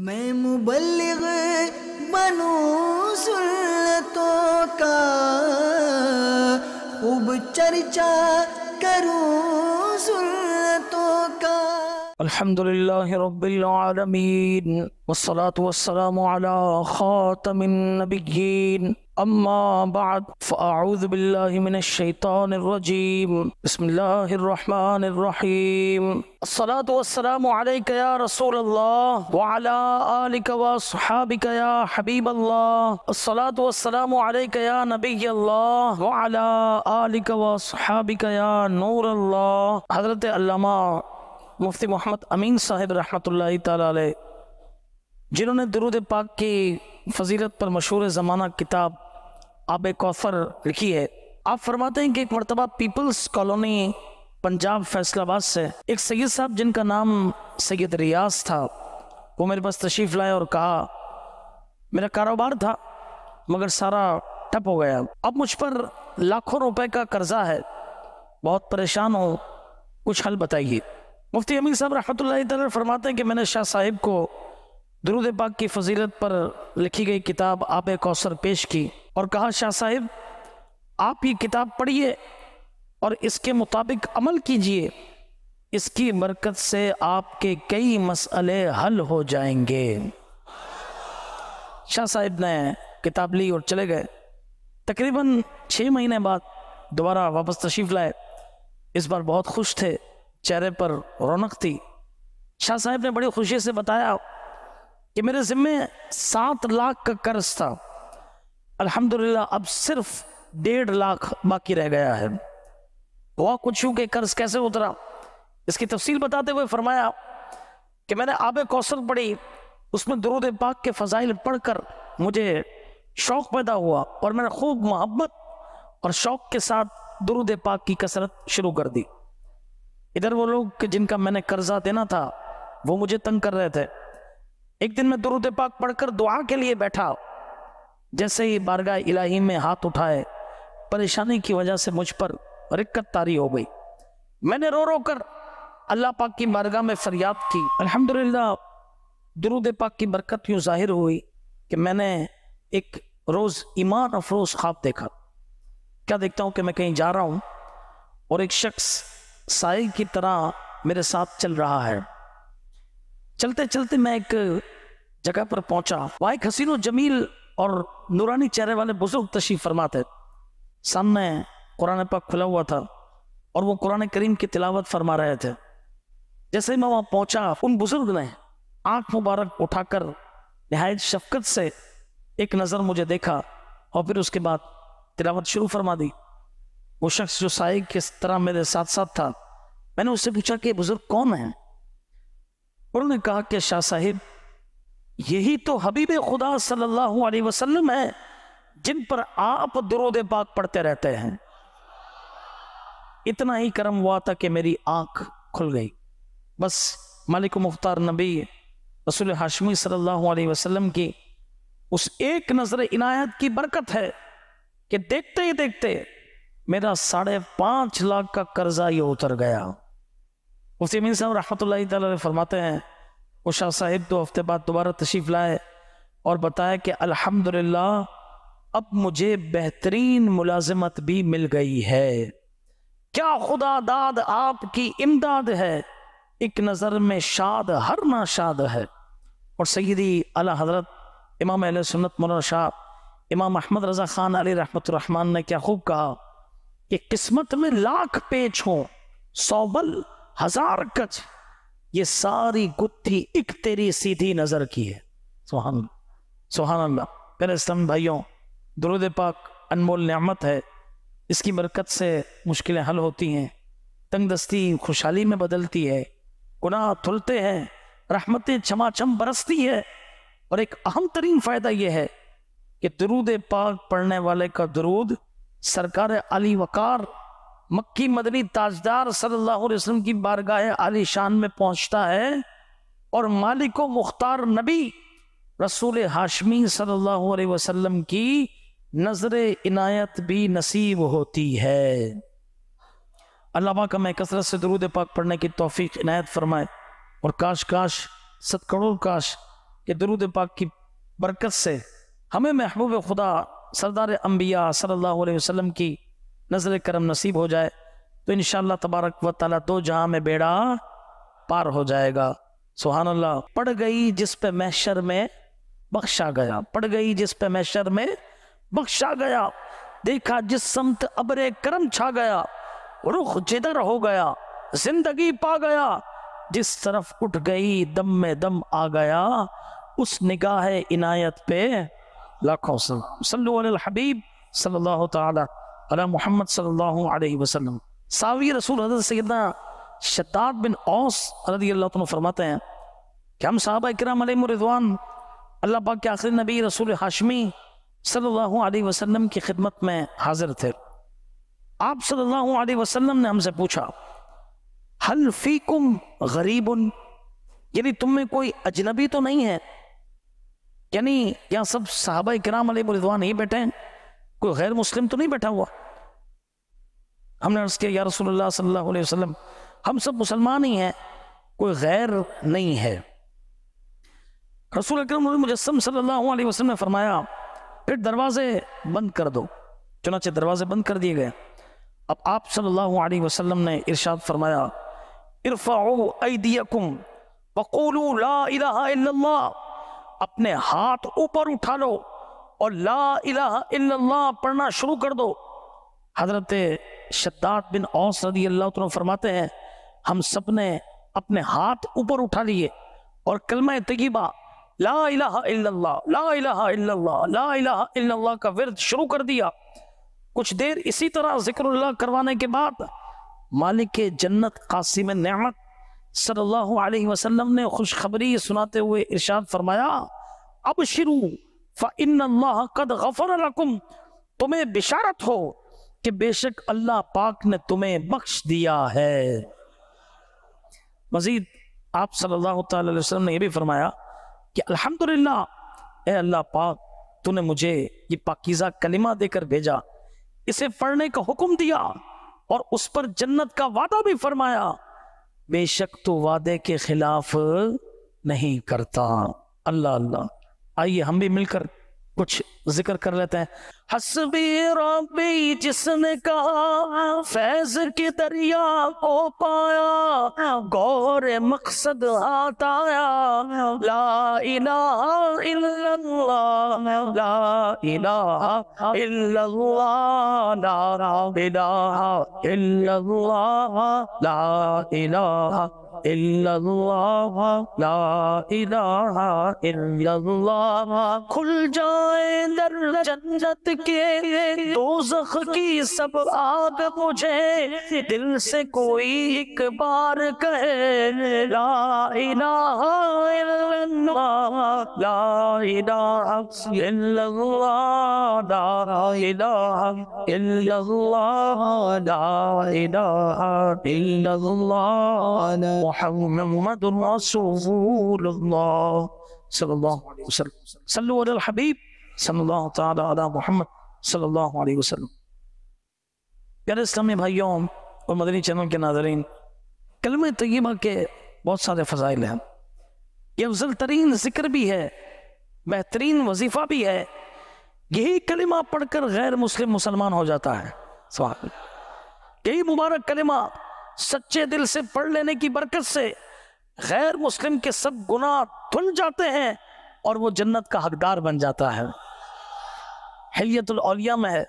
मैं मुबल्लिग बनू सुन्नतों का खूब चर्चा करूं الحمد لله رب العالمين والصلاة والسلام على خاتم النبيين أما بعد فأعوذ بالله من الشيطان الرجيم بسم الله الرحمن الرحيم الصلاة والسلام عليك يا رسول الله وعلى آلك وصحابك يا حبيب الله الصلاة والسلام عليك يا نبي الله وعلى آلك وصحابك يا نور الله حضرت علماء मुफ्ती मोहम्मद अमीन साहिब रहमत जिन्होंने दरुद पाक की फजीलत पर मशहूर ज़माना किताब आब कौफर लिखी है आप फरमाते हैं कि एक मरतबा पीपल्स कॉलोनी पंजाब फैसलाबाद से एक सैयद साहब जिनका नाम सैयद रियाज था वो मेरे पास तशरीफ़ लाए और कहा मेरा कारोबार था मगर सारा ठप हो गया अब मुझ पर लाखों रुपए का कर्जा है बहुत परेशान हो कुछ हल बताइए मुफ्ती अमीर साहब रहमत फरमाते हैं कि मैंने शाह साहिब को दरुद पाक की फजीलत पर लिखी गई किताब एक कौसर पेश की और कहा शाह साहिब आप ये किताब पढ़िए और इसके मुताबिक अमल कीजिए इसकी बरकत से आपके कई मसले हल हो जाएंगे शाह साहिब ने किताब ली और चले गए तकरीबन छः महीने बाद दोबारा वापस तशरीफ़ लाए इस बार बहुत खुश थे चेहरे पर रौनक थी शाह साहब ने बड़ी खुशी से बताया कि मेरे ज़िम्मे सात लाख का कर्ज था अल्हम्दुलिल्लाह अब सिर्फ डेढ़ लाख बाकी रह गया है हुआ कुछ यूँ के कर्ज कैसे उतरा इसकी तफसील बताते हुए फरमाया कि मैंने आब कौशल पढ़ी उसमें दरुद पाक के फ़जाइल पढ़कर मुझे शौक़ पैदा हुआ और मैंने खूब मोहब्बत और शौक़ के साथ दरुद पाक की कसरत शुरू कर दी इधर वो लोग जिनका मैंने कर्जा देना था वो मुझे तंग कर रहे थे एक दिन मैं दुरुद पाक पढ़कर दुआ के लिए बैठा जैसे ही बारगाह इलाही में हाथ उठाए परेशानी की वजह से मुझ पर रिक्कत तारी हो गई मैंने रो रो कर अल्लाह पाक की बारगाह में फरियाद की अल्हम्दुलिल्लाह दुरुद पाक की बरकत यूँ जाहिर हुई कि मैंने एक रोज़ ईमान अफरोज ख्वाब देखा क्या देखता हूँ कि मैं कहीं जा रहा हूँ और एक शख्स साई की तरह मेरे साथ चल रहा है चलते चलते मैं एक जगह पर पहुंचा वहां एक हसीनो जमील और नूरानी चेहरे वाले बुजुर्ग तशीफ फरमाते सामने कुरान पाक खुला हुआ था और वो कुरान करीम की तिलावत फरमा रहे थे जैसे मैं वहां पहुंचा उन बुजुर्ग ने आंख मुबारक उठाकर नहायत शफकत से एक नज़र मुझे देखा और फिर उसके बाद तिलावत शुरू फरमा दी वो शख्स जो साई किस तरह मेरे साथ साथ था मैंने उससे पूछा कि बुजुर्ग कौन है उन्होंने कहा कि शाह साहिब यही तो हबीब खुदा सल्लल्लाहु अलैहि वसल्लम है जिन पर आप दरोद पाक पढ़ते रहते हैं इतना ही करम हुआ था कि मेरी आंख खुल गई बस मालिक मुख्तार नबी रसूल हाशमी सल्लल्लाहु अलैहि वसल्लम की उस एक नज़र इनायत की बरकत है कि देखते ही देखते मेरा साढ़े पांच लाख का कर्जा ये उतर गया उसी अमीन साहब रहमत फरमाते हैं वो शाह साहिब दो हफ्ते बाद दोबारा तशीफ लाए और बताया कि अल्हम्दुलिल्लाह अब मुझे बेहतरीन मुलाजमत भी मिल गई है क्या खुदा दाद आपकी इमदाद है एक नज़र में शाद हर ना शाद है और सईदी अला हजरत इमाम अल सुन्नत मौलाना शाह इमाम अहमद रज़ा ख़ान अली रहमत ने क्या खूब कहा कि किस्मत में लाख पेच हो सौबल हजार कच ये सारी गुत्थी एक तेरी सीधी नजर की है सुहान सुहान अल्लाह मेरे स्तम भाइयों दुरुद पाक अनमोल नियामत है इसकी बरकत से मुश्किलें हल होती हैं तंग दस्ती खुशहाली में बदलती है गुनाह धुलते हैं रहमतें छमाछम बरसती है और एक अहम तरीन फ़ायदा यह है कि दरूद पाक पढ़ने वाले का दरूद सरकार अली वकार मक्की मदनी ताजदार सल्लल्लाहु अलैहि वसल्लम की बारगाह आली शान में पहुंचता है और मालिक मुख्तार नबी रसूल हाशमी सल्लल्लाहु अलैहि वसल्लम की नजर इनायत भी नसीब होती है अल्लाह का मैं कसरत से दरूद पाक पढ़ने की तोफ़ी इनायत फरमाए और काश काश सत करोड़ काश के दरूद पाक की बरकत से हमें महबूब खुदा सरदार अम्बिया सल्ला वसलम की नज़र करम नसीब हो जाए तो इन तबारक व ताली दो जहाँ में बेड़ा पार हो जाएगा सुहानल्ला पड़ गई जिस पे मैशर में बख्शा गया पड़ गई जिस पे मैशर में बख्शा गया देखा जिस समत अबरे करम छा गया रुख जिधर हो गया जिंदगी पा गया जिस तरफ उठ गई दम में दम आ गया उस निगाह इनायत पे लाखबीब सल्ला सावी रसूल हजरत बिन औस फरमाते हैं कि हम रिजवान अल्लाह पाक के आखिरी नबी रसूल हाशमी सल्लल्लाहु अलैहि वसल्लम की खिदमत में हाजिर थे आप सल्लल्लाहु अलैहि वसल्लम ने हमसे पूछा हल फीकुम गरीब यानी तुम में कोई अजनबी तो नहीं है यानी यहाँ सब साहबा इक्राम अली बुरिदवा नहीं बैठे हैं कोई गैर मुस्लिम तो नहीं बैठा हुआ हमने अर्ज़ किया या रसूल सल्लल्लाहु अलैहि वसल्लम हम सब मुसलमान ही हैं कोई गैर नहीं है रसूल अक्रम मुजस्म सल्लल्लाहु अलैहि वसल्लम ने फरमाया फिर दरवाजे बंद कर दो चुनाचे दरवाजे बंद कर दिए गए अब आप सल्लल्लाहु अलैहि वसल्लम ने इरशाद फरमाया इरफाओ अदियकुम वक़ूलू ला इलाहा इल्लल्लाह अपने हाथ ऊपर उठा लो और ला इला इल्लल्लाह पढ़ना शुरू कर दो हजरत शद्दात बिन औस रदी अल्लाह फरमाते हैं हम सब ने अपने हाथ ऊपर उठा लिए और कलमा तयबा ला इलाहा इल्लल्लाह ला इलाहा इल्लल्लाह ला इलाहा इल्लल्लाह का विरद शुरू कर दिया कुछ देर इसी तरह जिक्र करवाने के बाद मालिक जन्नत कासिम नमत सल्लल्लाहु अलैहि वसल्लम ने खुशखबरी सुनाते हुए इरशाद फरमाया अब शुरू फ़िन कद गफ़र रकुम तुम्हें बिशारत हो कि बेशक अल्लाह पाक ने तुम्हें बख्श दिया है मजीद आप सल्लल्लाहु अलैहि वसल्लम ने यह भी फरमाया कि अल्हम्दुलिल्लाह ए अल्लाह पाक तूने मुझे ये पाकिज़ा कलिमा देकर भेजा इसे पढ़ने का हुक्म दिया और उस पर जन्नत का वादा भी फरमाया बेशक तो वादे के खिलाफ नहीं करता अल्लाह अल्लाह आइए हम भी मिलकर कुछ जिक्र कर लेते हैं हसबी रोबी जिसने कहा फैज की दरिया हो पाया गौर मकसद आताया ला इला इल्लल्लाह ला इलाहा ला ला इल्लल्लाह ला इलाहा इल्लल्लाह खुल जाए दर जन्नत के दोजख की सब आग मुझे दिल से कोई एक बार कहे ला इलाहा इल्लल्लाह ला इलाहा इल्लल्लाह ला इलाहा इल्लल्लाह ला इलाहा इल्लल्लाह मोहम्मद हबीब सल्लल्लाहु ताला अला मोहम्मद सल्लल्लाहु अलैहि वसल्लम प्यारे इस्लामी भाइयों और मदनी चैनल के नाजरीन कलम तयबा के बहुत सारे फ़जाइल हैं ये अफजल तरीन जिक्र भी है बेहतरीन वजीफ़ा भी है यही कलिमा पढ़कर गैर मुस्लिम मुसलमान हो जाता है सवाल यही मुबारक कलिमा सच्चे दिल से पढ़ लेने की बरकत से गैर मुस्लिम के सब गुनाह धुल जाते हैं और वो जन्नत का हकदार बन जाता है हैतुलिया में है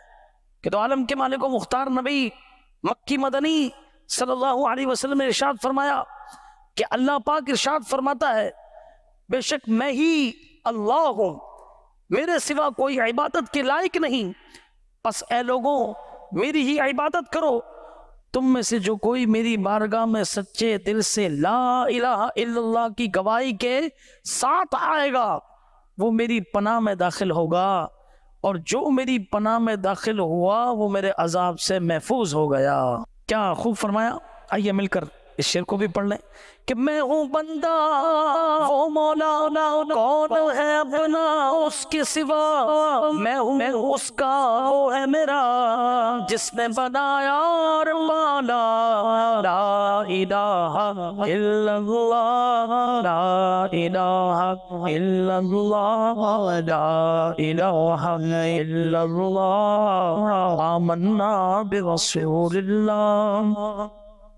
कि तो आलम के मालिक मुख्तार नबी मक्की मदनी सल्लल्लाहु अलैहि वसल्लम ने इरशाद फरमाया कि अल्लाह पाक इरशाद फरमाता है बेशक मैं ही अल्लाह हूँ मेरे सिवा कोई इबादत के लायक नहीं बस ए लोगों मेरी ही इबादत करो तुम में से जो कोई मेरी बारगाह में सच्चे दिल से ला इलाहा इल्लल्लाह की गवाही के साथ आएगा वो मेरी पनाह में दाखिल होगा और जो मेरी पनाह में दाखिल हुआ वो मेरे अजाब से महफूज हो गया क्या खूब फरमाया आइए मिलकर इस शेर को भी पढ़ लें कि मैं हूं बंदा ओ मौलाना कौन है अपना उसके सिवा मैं हूं मैं उसका वो है मेरा जिसने बनाया और ला इल्लल्लाह ला इल्लल्लाह ला इल्लल्लाह आमन्ना बिरसूलिल्लाह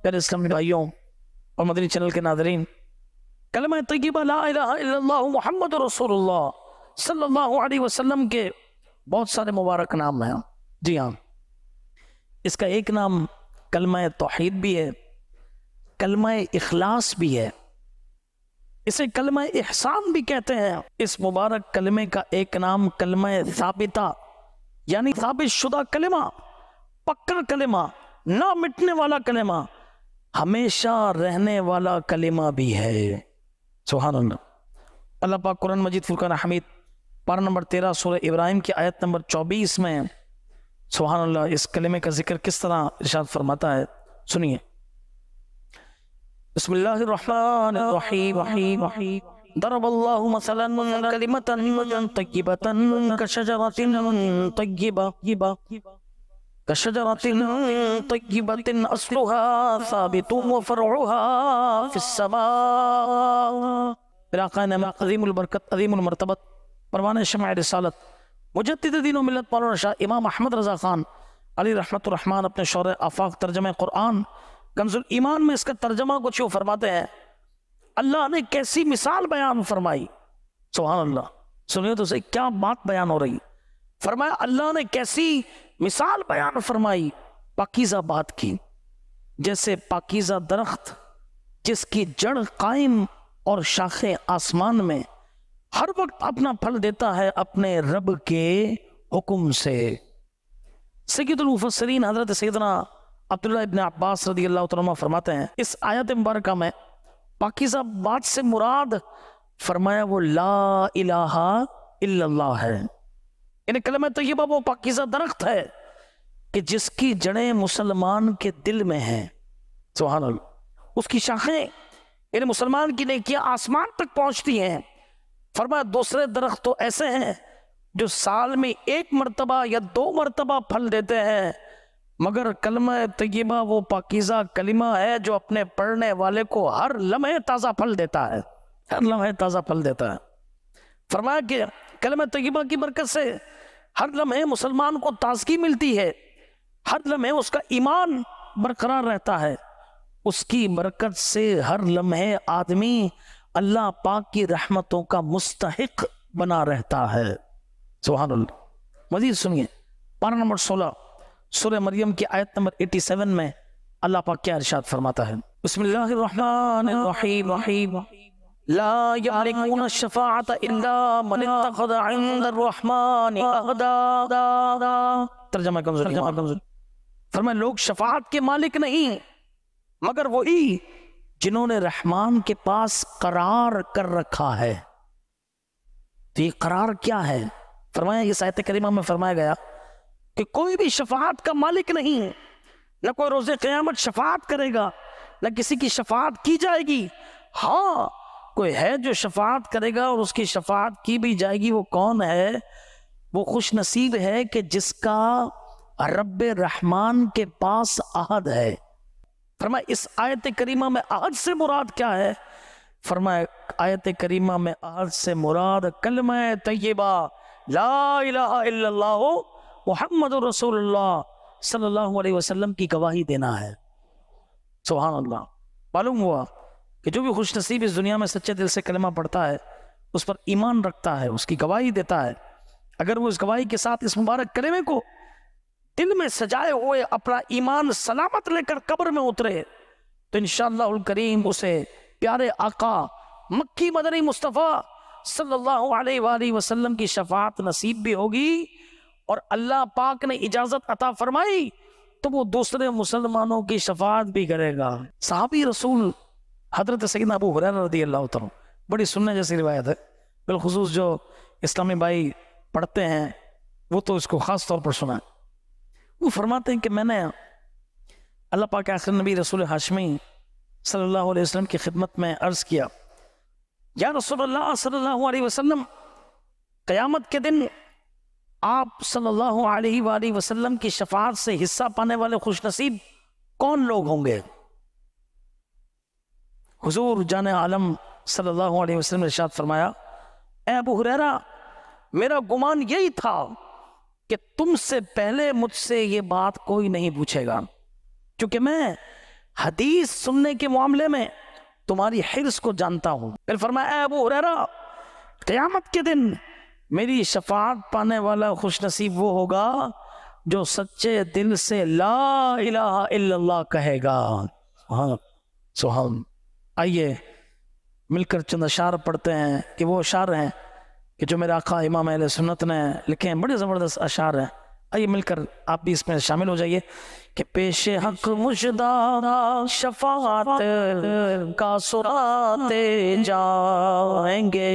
प्यारे इस्लामी भाइयों और मदनी चैनल के नाजरीन कलम तयबा मोहम्मद रसोल्ला सल्लल्लाहु अलैहि वसल्लम के बहुत सारे मुबारक नाम हैं जी हाँ इसका एक नाम कलम तोहद भी है कलम अखलास भी है इसे कलम एहसान भी कहते हैं इस मुबारक कलमे का एक नाम कलम साबिता यानी साबित शुदा कलमा पक्का कलमा ना मिटने वाला कलमा हमेशा रहने वाला कलिमा भी है सुहान अल्लाह पाक कुरान मजीद फुरकान हमीद पार नंबर तेरह सूर्य इब्राहिम की आयत नंबर चौबीस में सुहान इस कलिमे का जिक्र किस तरह इशाद फरमाता है सुनिए बसमिल्लाम ضرب الله مثلا كلمة طيبة كشجرة طيبة कशजरतिन अपने शौर आफाक तर्जमा कुरान कंजुल में इसका तर्जमा कुछ यूँ फरमाते हैं अल्लाह ने कैसी मिसाल बयान फरमाई सुबह अल्लाह सुनिए तो सही क्या बात बयान हो रही फरमाया अल्लाह ने कैसी मिसाल बयान फरमाई पाकिजा बात की जैसे पाकिजा दरख्त जिसकी जड़ कायम और शाखें आसमान में हर वक्त अपना फल देता है अपने रब के हुक्म से सैदुलमफसरीन हजरत सैदना अब्दुल्ला इबन अब्बास रदी अल्लाह फरमाते हैं इस आयत मुबारक में पाकिजा बात से मुराद फरमाया वो ला इलाहा इल्लल्लाह है इन कलम तयबा वो पाकिजा दरख्त है कि जिसकी जड़ें मुसलमान के दिल में हैं सुहान उसकी शाखें इन मुसलमान की नेकियां आसमान तक पहुंचती हैं फरमा दूसरे दरख्त तो ऐसे हैं जो साल में एक मरतबा या दो मरतबा फल देते हैं मगर कलम तयबा वो पाकिजा कलिमा है जो अपने पढ़ने वाले को हर लम्हे ताज़ा फल देता है हर लम्हे ताज़ा फल देता है फरमाया कि कलम तयबा की बरकत से हर लम्हे मुसलमान को ताजगी मिलती है हर लम्हे उसका ईमान बरकरार रहता है उसकी बरकत से हर लम्हे आदमी अल्लाह पाक की रहमतों का मुस्तक बना रहता है सुबहान मजीद सुनिए पारा नंबर सोलह सुर मरियम की आयत नंबर एटी सेवन में अल्लाह पाक क्या इरशाद फरमाता है बिस्मिल्लाहिर्रहमानिर्रहीम रहीम रहीम لا يملكون الشفاعة إلا من اتخذ عند الرحمن أهدا तर्जमा कमजोर तर्जमा कमजोर फरमाए लोग शफात के मालिक नहीं मगर वही जिन्होंने रहमान के पास करार कर रखा है तो ये करार क्या है फरमाया ये साहित्य करीमा में फरमाया गया कि कोई भी शफात का मालिक नहीं न कोई रोज़ क़यामत शफात करेगा न किसी की शफात की जाएगी हाँ कोई है जो शफात करेगा और उसकी शफात की भी जाएगी वो कौन है वो खुश नसीब है कि जिसका रब रहमान के पास आहद है फरमा इस आयत करीमा में आहद से मुराद क्या है फरमा आयत करीमा में आहद से मुराद कलम तय्यबा ला मोहम्मद रसोल्ला सल्लल्लाहु अलैहि वसल्लम की गवाही देना है सुबहान अल्लाह मालूम हुआ कि जो भी खुश नसीब इस दुनिया में सच्चे दिल से कलमा पढ़ता है उस पर ईमान रखता है उसकी गवाही देता है अगर वो इस गवाही के साथ इस मुबारक कलमे को दिल में सजाए हुए अपना ईमान सलामत लेकर कब्र में उतरे तो इन करीम उसे प्यारे आका मक्की मदनी मुस्तफ़ा सल्लल्लाहु अलैहि वसल्लम की शफात नसीब भी होगी और अल्लाह पाक ने इजाज़त अता फरमाई तो वो दूसरे मुसलमानों की शफात भी करेगा साहबी रसूल हजरत सईद अबू हुरैर रदी अल्लाह तरह बड़ी सुनने जैसी रिवायत है बिलखसूस जो इस्लामी भाई पढ़ते हैं वो तो इसको ख़ास तौर पर सुना है वो फरमाते हैं कि मैंने अल्लाह पाक आखिर नबी रसूल हाशमी सल्लल्लाहु अलैहि वसल्लम की खिदमत में अर्ज़ किया या रसोल्ला सल्लल्लाहु अलैहि वसल्लम क़यामत के दिन आप सल्लल्लाहु अलैहि वसल्लम की शफात से हिस्सा पाने वाले खुशनसीब कौन लोग होंगे हुजूर जान आलम सल्लल्लाहु अलैहि वसल्लम ने इरशाद फरमाया ए अबू हुरैरा मेरा गुमान यही था कि तुमसे पहले मुझसे ये बात कोई नहीं पूछेगा क्योंकि मैं हदीस सुनने के मामले में तुम्हारी हिरस को जानता हूँ फिर फरमाया अबू हुरैरा क़यामत के दिन मेरी शफात पाने वाला खुशनसीब वो होगा जो सच्चे दिल से ला इलाहा इल्लल्लाह कहेगा सुहान सुहान आइए मिलकर चंद अशार पढ़ते हैं कि वो अशार हैं कि जो मेरे आका इमाम अल सुन्नत ने लिखे हैं बड़े ज़बरदस्त अशार हैं आइए मिलकर आप भी इसमें शामिल हो जाइए के पेशे हक मुशदा शफात का सुराते जाएंगे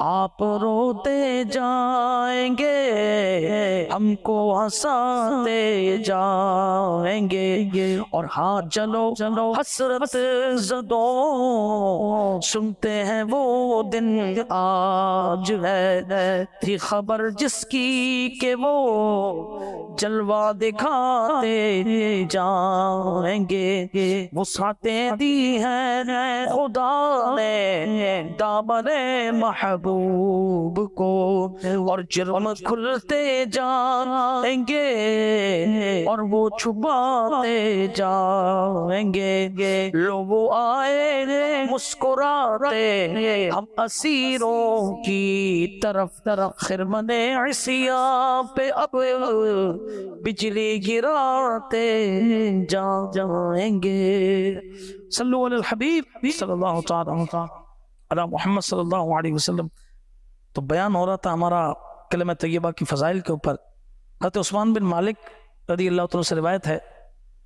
आप रोते जाएंगे हमको हंसाते जाएंगे और हाथ चलो चलो हसरत जदो सुनते हैं वो दिन आज है थी खबर जिसकी के वो जलवा दिखाते जाएंगे जाएंगे साते दी है खुदा ने दामने महबूब को और जुर्म खुलते जाएंगे और वो छुपाते जाएंगे लोग आए मुस्कुराते हम असीरों की तरफ तरफ खिरमने पे अब बिजली गिरा के जा जाएंगे मोहम्मद तो बयान हो रहा था हमारा कलम तैयबा की फ़ज़ाइल के ऊपर हत उस्मान बिन मालिक रदी अल्लाह तुम से रिवायत है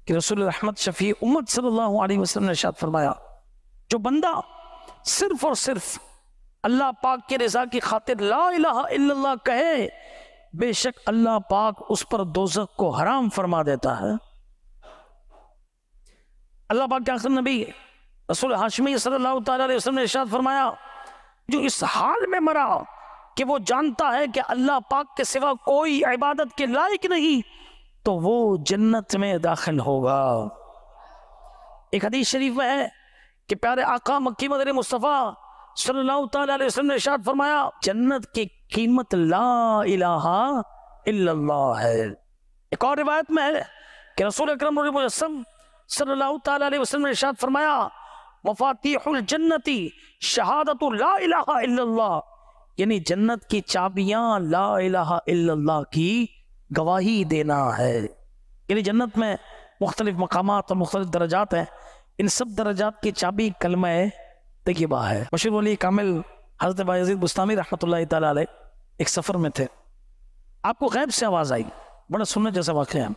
कि रसूल रहमत शफी उम्मद सल्लाम ने शाद फरमाया जो बंदा सिर्फ और सिर्फ अल्लाह पाक के रजा की खातिर ला इलाहा कहे बेशक अल्लाह पाक उस पर दोजक को हराम फरमा देता है अल्लाह पाक क्या नबी रसूल हाशमी सल्लाम ने इशाद फरमाया जो इस हाल में मरा कि वो जानता है कि अल्लाह पाक के सिवा कोई इबादत के लायक नहीं तो वो जन्नत में दाखिल होगा एक हदीस शरीफ में है कि प्यारे आका मक्की मदर मुस्तफ़ा सल्लल्लाहु अलैहि वसल्लम ने इरशाद फरमाया जन्नत के कीमत ला इलाहा इल्लल्लाह है एक और रिवायत में है कि रसूल अक्रम सल्लल्लाहु अलैहि वसल्लम ने इरशाद फरमाया मफातीहुल जन्नती शहादतु ला इलाहा इल्लल्लाह यानी जन्नत की चाबियां ला इलाहा इल्लल्लाह की गवाही देना है यानी जन्नत में मुख्तलिफ मकाम और मुख्तलिफ दर्जात हैं इन सब दर्जात की चाबी कलम तयबा है मशहूर वली कामिल हजरत बाजीद बुस्तानी रहमत ला एक सफ़र में थे आपको गैब से आवाज़ आई बड़ा सुनने जैसा वाक्य है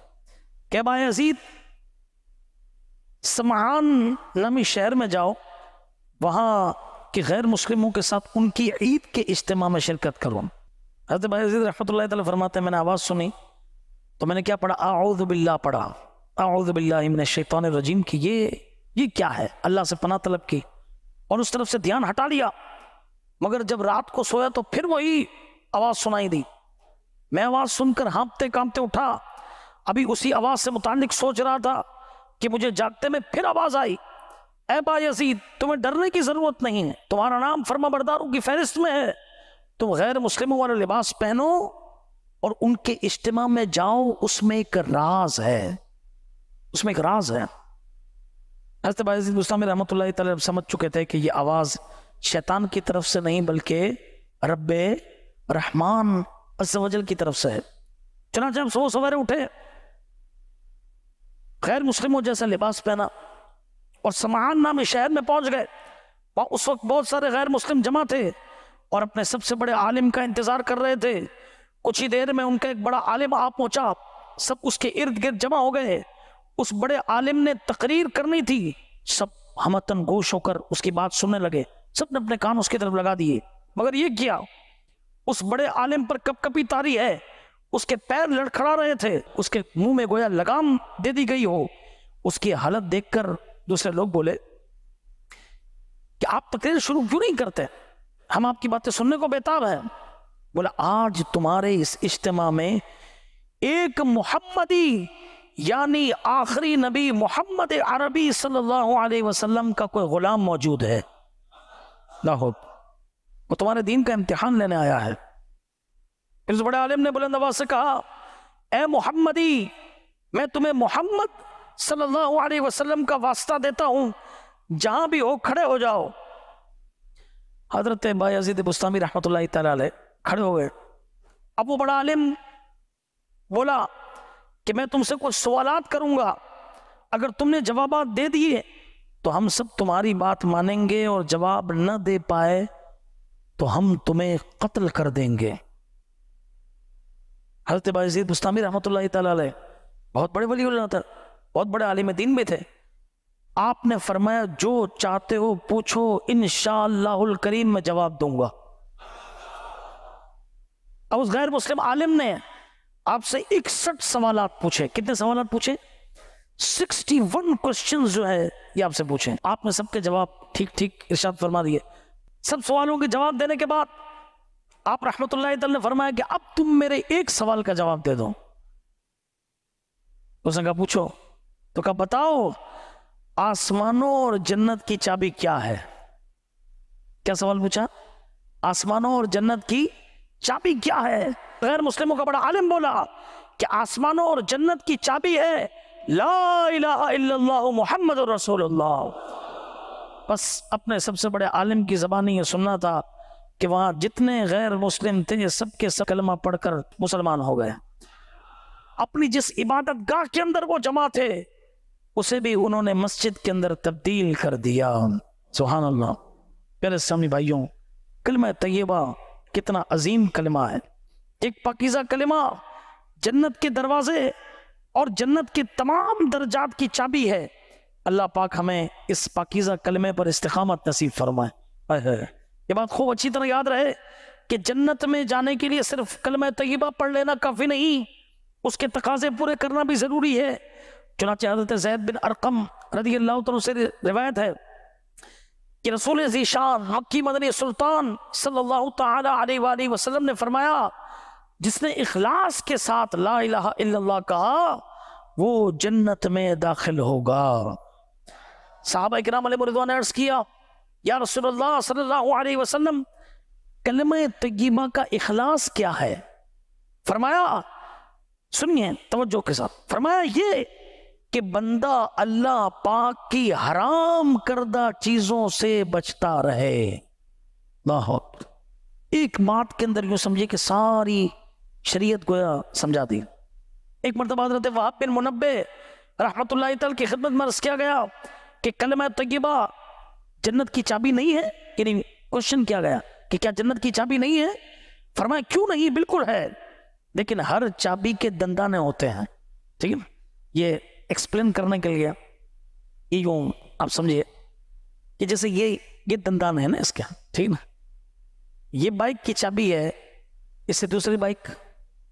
कैबा अजीत समान नामी शहर में जाओ वहां के गैर मुस्लिमों के साथ उनकी ईद के इज्तम में शिरकत करो हजरत बाजीद रहमत फरमाते मैंने आवाज़ सुनी तो मैंने क्या पढ़ा बिल्ला पढ़ा आउदबिल्ला इमन शैतान रजीम की ये ये क्या है अल्लाह से पना तलब की और उस तरफ से ध्यान हटा लिया मगर जब रात को सोया तो फिर वही आवाज सुनाई दी मैं आवाज सुनकर हाँपते कांपते उठा अभी उसी आवाज से मुतालिक सोच रहा था कि मुझे जागते में फिर आवाज आई ऐबा यजीद तुम्हें डरने की जरूरत नहीं है तुम्हारा नाम फर्मा बरदारों की फहरिस्त में है तुम गैर मुस्लिमों वाला लिबास पहनो और उनके इज्तम में जाओ उसमें एक राज है उसमें एक राज है हजरत बाजीद मुस्तामी रहमत समझ चुके थे कि ये आवाज़ शैतान की तरफ से नहीं बल्कि रब रहमान असवजल की तरफ से है चना जब सुबह सवेरे उठे गैर मुस्लिमों जैसा लिबास पहना और समान नामी शहर में पहुंच गए वहां उस वक्त बहुत सारे गैर मुस्लिम जमा थे और अपने सबसे बड़े आलिम का इंतज़ार कर रहे थे कुछ ही देर में उनका एक बड़ा आलिम आप पहुंचा सब उसके इर्द गिर्द जमा हो गए उस बड़े आलिम ने तकरीर करनी थी सब हमतन गोश होकर उसकी बात सुनने लगे सब ने अपने कान उसकी तरफ लगा दिए मगर ये किया उस बड़े आलिम पर कप कपी तारी है उसके पैर लड़खड़ा रहे थे उसके मुंह में गोया लगाम दे दी गई हो उसकी हालत देखकर दूसरे लोग बोले कि आप तकरीर शुरू क्यों नहीं करते हम आपकी बातें सुनने को बेताब है बोला आज तुम्हारे इस इज्तम में एक मोहम्मदी यानी आखिरी नबी मोहम्मद अरबी सल्लल्लाहु अलैहि वसल्लम का कोई गुलाम मौजूद है ना हो वो तुम्हारे दीन का इम्तिहान लेने आया है इस बड़े आलिम ने बुलंद आवाज से कहा ए मोहम्मदी मैं तुम्हें मोहम्मद सल्लल्लाहु अलैहि वसल्लम का वास्ता देता हूं जहां भी हो खड़े हो जाओ हजरत बाजीद बुस्तामी रहमत खड़े हो गए अब वो बड़ा आलिम बोला कि मैं तुमसे कुछ सवालात करूंगा अगर तुमने जवाब दे दिए तो हम सब तुम्हारी बात मानेंगे और जवाब न दे पाए तो हम तुम्हें कत्ल कर देंगे हजरत बाजीद मुस्तामी रहमत बहुत बड़े वली था बहुत बड़े आलिम दीन भी थे आपने फरमाया जो चाहते हो पूछो इन करीम में जवाब दूंगा अब उस गैर मुस्लिम आलिम ने आपसे इकसठ सवाल पूछे कितने सवाल पूछे 61 क्वेश्चन जो है ये आपसे पूछे आपने सबके जवाब ठीक ठीक इर्शाद फरमा दिए सब सवालों के जवाब देने के बाद आप रहमत ने फरमाया कि अब तुम मेरे एक सवाल का जवाब दे दो उसने कहा पूछो तो कहा बताओ आसमानों और जन्नत की चाबी क्या है क्या सवाल पूछा आसमानों और जन्नत की चाबी क्या है गैर मुस्लिमों का बड़ा आलिम बोला कि आसमानों और जन्नत की चाबी है ला इलाहा इल्लल्लाहु मोहम्मद रसूलुल्लाह बस अपने सबसे बड़े आलिम की ज़बानी ये सुनना था कि वहां जितने गैर मुस्लिम थे ये सब सब कलमा पढ़कर मुसलमान हो गए अपनी जिस इबादत गाह के अंदर वो जमा थे उसे भी उन्होंने मस्जिद के अंदर तब्दील कर दिया सुहान अल्लाह प्यारे सामी भाइयों कलम तयबा कितना अजीम कलमा है एक पकीजा कलमा जन्नत के दरवाजे और जन्नत के तमाम दर्जात की चाबी है अल्लाह पाक हमें इस पाकिज़ा कलमे पर इस्तकामत नसीब फरमाए ये बात खूब अच्छी तरह याद रहे कि जन्नत में जाने के लिए सिर्फ कलम तयबा पढ़ लेना काफ़ी नहीं उसके तकाजे पूरे करना भी ज़रूरी है चुनाचे हजरत जैद बिन अरकम रदी अल्लाह तो से रिवायत है कि रसूल ज़ीशान मक्की मदनी सुल्तान सल्ला वसलम ने फरमाया जिसने इखलास के साथ ला कहा वो जन्नत में दाखिल होगा साहबा कराम ने अर्ज किया या रसूलुल्लाह सल्लल्लाहु अलैहि वसल्लम कलमे तयबा का इखलास क्या है फरमाया सुनिए तवज्जो के साथ फरमाया ये कि बंदा अल्लाह पाक की हराम करदा चीजों से बचता रहे बहुत एक बात के अंदर यूं समझिए कि सारी शरीयत को समझा दी एक मरतबा हजरत वहाब बिन मुनबे रहमत की खिदमत में अर्ज किया गया कि कलमा तयबा मतलब जन्नत की चाबी नहीं है यानी क्वेश्चन किया गया कि क्या जन्नत की चाबी नहीं है फरमाया क्यों नहीं बिल्कुल है लेकिन हर चाबी के दंदाने होते हैं ठीक है ये एक्सप्लेन करने के लिए ये यूँ आप समझिए कि जैसे ये ये दंदान है ना इसका ठीक ना ये बाइक की चाबी है इससे दूसरी बाइक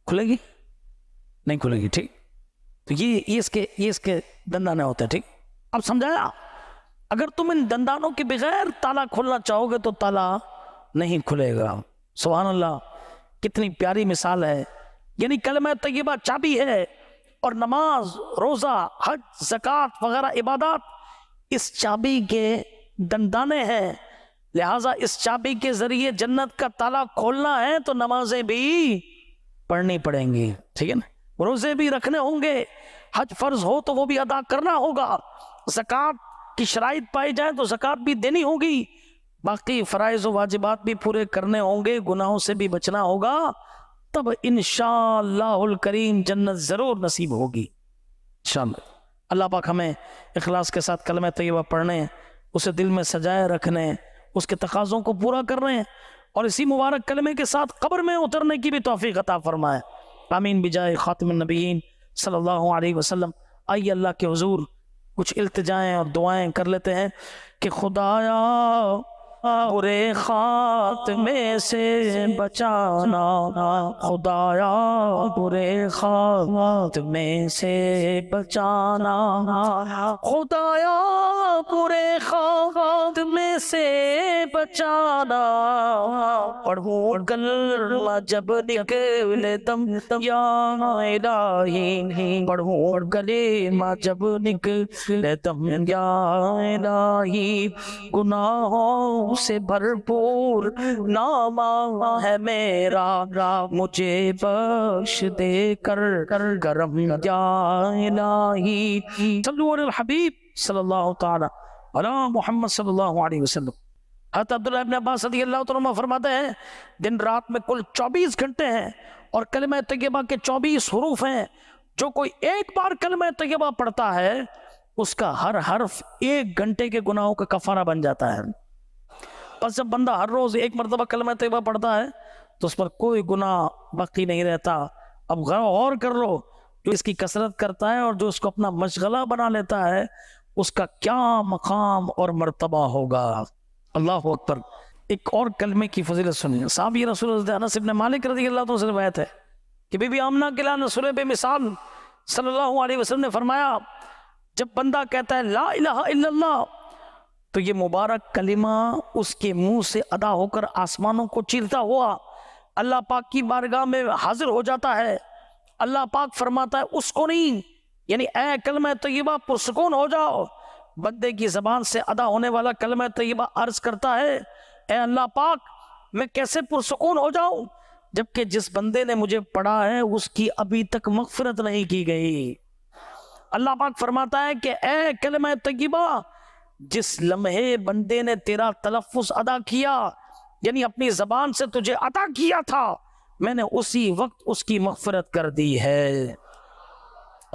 खुलेगी नहीं खुलेगी ठीक तो ये ये इसके ये इसके दंदाने होते हैं ठीक अब समझाया अगर तुम इन दंदानों के बगैर ताला खोलना चाहोगे तो ताला नहीं खुलेगा सुबहान अल्लाह कितनी प्यारी मिसाल है यानी मैं तयबा चाबी है और नमाज रोज़ा हज जक़ात वगैरह इबादत इस चाबी के दंदाने हैं लिहाजा इस चाबी के ज़रिए जन्नत का ताला खोलना है तो नमाजें भी पढ़नी पड़ेंगी ठीक है ना रोज़े भी रखने होंगे हज फर्ज हो तो वो भी अदा करना होगा ज़क़़त की शराइ पाई जाए तो ज़क़़त भी देनी होगी बाकी फ़रज़ वाजिबात भी पूरे करने होंगे गुनाहों से भी बचना होगा तब इन करीम जन्नत ज़रूर नसीब होगी शाम अल्लाह पाक हमें अखलास के साथ कलम तयबा पढ़ने उसे दिल में सजाए रखने उसके तकाज़ों को पूरा करने और इसी मुबारक कलमे के साथ कब्र में उतरने की भी तोफ़ी अता फ़रमाए आमीन बिजाए ख़ातम नबीन सल्ला वसलम आई अल्लाह के हजूर कुछ इल्तजाएं और दुआएं कर लेते हैं कि खुदाया बुरे खात में से बचाना खुदाया बुरे खात में से बचाना खुदाया बुरे खात में से बचाना पढ़ू गल जब निकले तम तम इलाही पढ़ू गले माँ जब निकले तम या इलाही गुनाहों से भरपूर नामा है मेरा मुझे बख्श दे कर कर गरम हबीब सल्लल्लाहु ताला अला मोहम्मद सल्लल्लाहु अलैहि वसल्लम फरमाते हैं दिन रात में कुल 24 घंटे हैं और कलम तयबा के 24 हरूफ हैं जो कोई एक बार कलम तयबा पढ़ता है उसका हर हर्फ एक घंटे के गुनाहों का कफारा बन जाता है बस जब बंदा हर रोज़ एक मरतबा कलम तयबा पढ़ता है तो उस पर कोई गुनाह बाकी नहीं रहता अब गौर कर लो जो इसकी कसरत करता है और जो इसको अपना मशगला बना लेता है उसका क्या मकाम और मरतबा होगा अल्लाह अकबर एक और कलमे की फजीलत सुनिए साहब ये रसूल सिबन मालिक रजी अल्लाह तो रवायत है कि बीबी आमना किला रसूल बेमिसाल सल्लल्लाहु अलैहि वसल्लम ने फरमाया जब बंदा कहता है ला इलाहा इल्लल्लाह तो ये मुबारक कलिमा उसके मुंह से अदा होकर आसमानों को चीरता हुआ अल्लाह पाक की बारगाह में हाजिर हो जाता है अल्लाह पाक फरमाता है उसको नहीं यानी ए कलम तयबा पुरसकून हो जाओ बंदे की जबान से अदा होने वाला कलम तयबा अर्ज करता है ए अल्लाह पाक मैं कैसे पुरसकून हो जाऊं जबकि जिस बंदे ने मुझे पढ़ा है उसकी अभी तक मगफरत नहीं की गई अल्लाह पाक फरमाता है कि ए कलम तयबा जिस लम्हे बंदे ने तेरा तलफुस अदा किया यानी अपनी जबान से तुझे अदा किया था मैंने उसी वक्त उसकी मफफरत कर दी है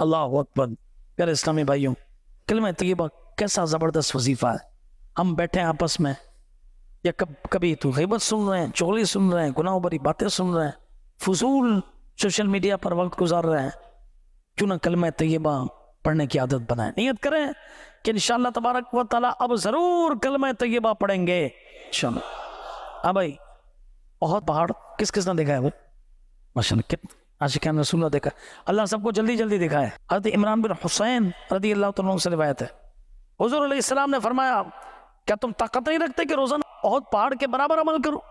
अल्लाह अकबर कर इस्लामी भाइयों कलम तकीबा कैसा ज़बरदस्त वजीफ़ा है हम बैठे हैं आपस में या कब कभी तो गैबत सुन रहे हैं चोली सुन रहे हैं गुनाह भरी बातें सुन रहे हैं फजूल सोशल मीडिया पर वक्त गुजार रहे हैं क्यों ना कलम तयबा पढ़ने की आदत बनाए नियत करें कि इन तबारक व ताला अब ज़रूर कलम तयबा पढ़ेंगे इन हाँ भाई बहुत पहाड़ किस किस ने देखा है वो माशा कितना आशिकान रसूल देखा अल्लाह सबको जल्दी जल्दी दिखाए है हजरत इमरान बिन हुसैन रदी अल्लाह तुम से रिवायत है हजूर इस्लाम ने फरमाया क्या तुम ताकत नहीं रखते कि रोज़ाना बहुत पहाड़ के बराबर अमल करो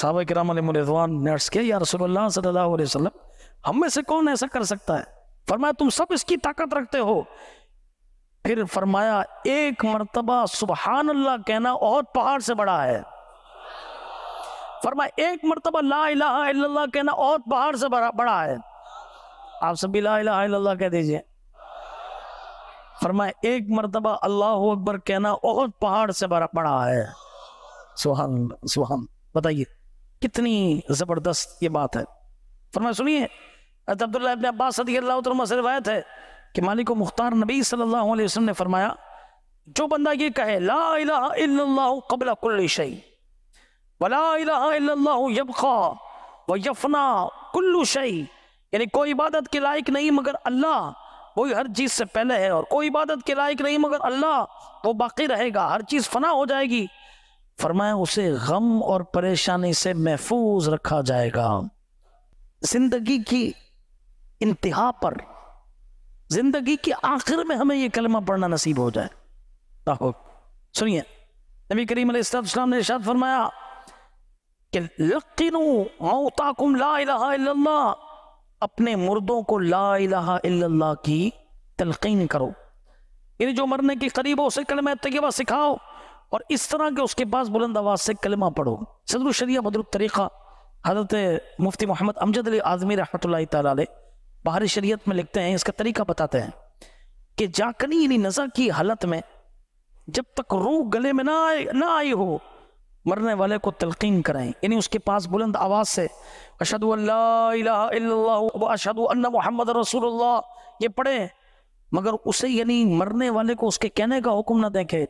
सहाबा कराम ने अर्ज़ किया या रसोल्ला सल्ला वसलम हम में से कौन ऐसा कर सकता है फरमाया तुम सब इसकी ताकत रखते हो फिर फरमाया एक मरतबा सुबहान अल्लाह कहना और पहाड़ से बड़ा है फरमाया एक मरतबा ला इल्लल्लाह कहना और पहाड़ से बड़ा बड़ा है आप सभी ला इल्लल्लाह कह दीजिए फरमाया एक मरतबा अल्लाह अकबर कहना और पहाड़ से बड़ा बड़ा है सुहान सुहान बताइए कितनी ज़बरदस्त ये बात है फरमाया सुनिए अब्दुल्ला अब्बास से रवायत है कि मालिक मुख्तार नबी सल्लल्लाहु अलैहि वसल्लम ने फरमाया जो बंदा ये कहे ला कबला वला यबका व यफना यानी कोई इबादत के लायक नहीं मगर अल्लाह वही हर चीज़ से पहले है और कोई इबादत के लायक नहीं मगर अल्लाह वो बाकी रहेगा हर चीज़ फना हो जाएगी फरमाया उसे गम और परेशानी से महफूज रखा जाएगा जिंदगी की इंतहा पर जिंदगी के आखिर में हमें यह कलमा पढ़ना नसीब हो जाए ताहो सुनिए नबी करीम अलैहिस्सलाम ने इरशाद फरमाया कि लकिनु ला इलाहा इल्लल्लाह अपने मुर्दों को ला इलाहा इल्लल्लाह की तलकीन करो यानी जो मरने के करीब हो उसे कलमा तयबा सिखाओ और इस तरह के उसके पास बुलंद आवाज से कलमा पढ़ो सदर शरिया मदरुब तरीक़ा हजरत मुफ्ती मोहम्मद अमजद अली आज़मी रहमत ला बाहर शरीयत में लिखते हैं इसका तरीका बताते हैं कि जाकनी यानी नज़ा की हालत में जब तक रूह गले में ना आए ना आई हो मरने वाले को तलकीन कराएं यानी उसके पास बुलंद आवाज़ से अशद अशद मोहम्मद रसूलुल्लाह ये पढ़े मगर उसे यानी मरने वाले को उसके कहने का हुक्म ना देखे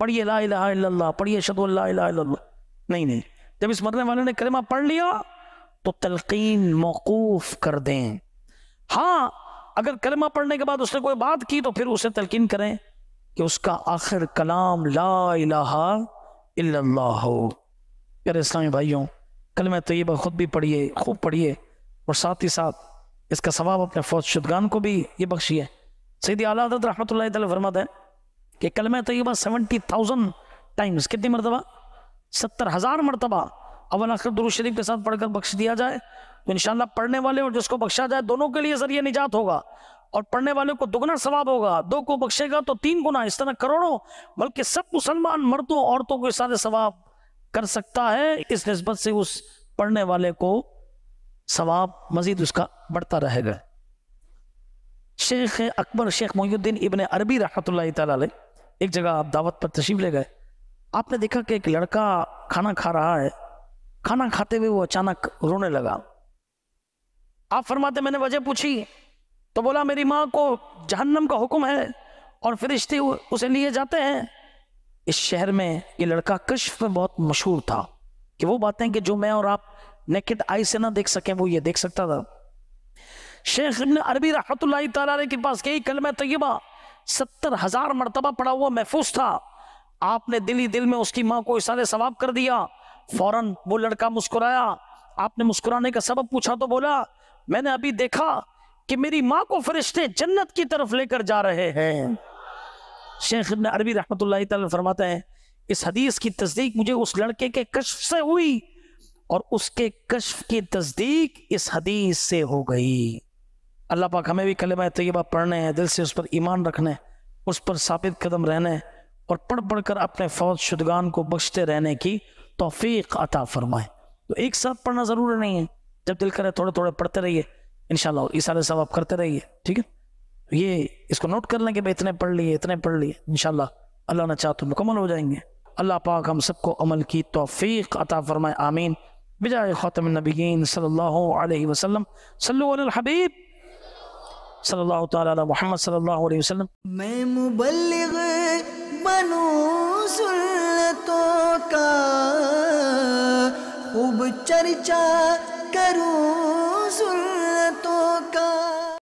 पढ़िए ला पढ़िए अशद नहीं नहीं जब इस मरने वाले ने कलमा पढ़ लिया तो तलकीन मौकूफ़ कर दें हाँ अगर कलमा पढ़ने के बाद उसने कोई बात की तो फिर उसे तलकिन करें कि उसका आखिर कलाम ला इलाहा इल्लल्लाह हो प्यारे इस्लामी भाइयों कल मैं तयबा खुद भी पढ़िए खूब पढ़िए और साथ ही साथ इसका सवाब अपने फौज शुदगान को भी ये बख्शिए सईद आला हजरत रहमत फरमाते हैं कि कलम तयबा सेवेंटी थाउजेंड टाइम्स कितनी मरतबा सत्तर हज़ार मरतबा अवन आखिर दुरू शरीफ के साथ पढ़कर बख्श दिया जाए तो इनशाला पढ़ने वाले और जिसको बख्शा जाए दोनों के लिए जरिए निजात होगा और पढ़ने वाले को दोगुना सवाब होगा दो को बख्शेगा तो तीन गुना इस तरह करोड़ों बल्कि सब मुसलमान मर्दों औरतों को सारे सवाब कर सकता है इस नस्बत से उस पढ़ने वाले को सवाब मजीद उसका बढ़ता रहेगा शेख अकबर शेख मोहुद्दीन इबन अरबी रहमत ला एक जगह आप दावत पर तशीफ ले गए आपने देखा कि एक लड़का खाना खा रहा है खाना खाते हुए वो अचानक रोने लगा आप फरमाते मैंने वजह पूछी तो बोला मेरी माँ को जहन्नम का हुक्म है और रिश्ते उसे लिए जाते हैं इस शहर में ये लड़का कश्फ में बहुत मशहूर था कि वो बातें कि जो मैं और आप नेकेड आई से ना देख सकें वो ये देख सकता था शेख इब्न अरबी रहमत के पास कल में तयबा सत्तर हजार मरतबा पड़ा हुआ महफूज था आपने दिल ही दिल में उसकी माँ को इशारे सवाब कर दिया फौरन वो लड़का मुस्कुराया आपने मुस्कुराने का सबब पूछा तो बोला मैंने अभी देखा कि मेरी माँ को फरिश्ते जन्नत की तरफ लेकर जा रहे हैं शेख इब्न अरबी रहमत फरमाते हैं इस हदीस की तस्दीक मुझे उस लड़के के कश्फ से हुई और उसके कश्फ की तस्दीक इस हदीस से हो गई अल्लाह पाक हमें भी कलमा तयबा पढ़ने हैं दिल से उस पर ईमान रखने उस पर साबित कदम रहने और पढ़ पढ़ कर अपने फौज शुदगान को बख्शते रहने की तोफ़ीक अता फरमाए तो एक साथ पढ़ना ज़रूरी नहीं है जब दिल करे थोड़े थोड़े पढ़ते रहिए इन और इशारे सब आप करते रहिए ठीक है ये इसको नोट कर लें कि भाई इतने पढ़ लिए इतने पढ़ लिए इन अल्लाह ने चाह तो मुकम्मल हो जाएंगे अल्लाह पाक हम सबको अमल की तोफ़ीक अता फरमाए आमीन बिजाय ख़ातमनबीन सल्ला वसलम सल्लबीब सल्ला सल्लल्लाहु अलैहि वसल्लम मैं मुबल्लिग बनूँ सुन्नतों का खूब चर्चा करूं सुन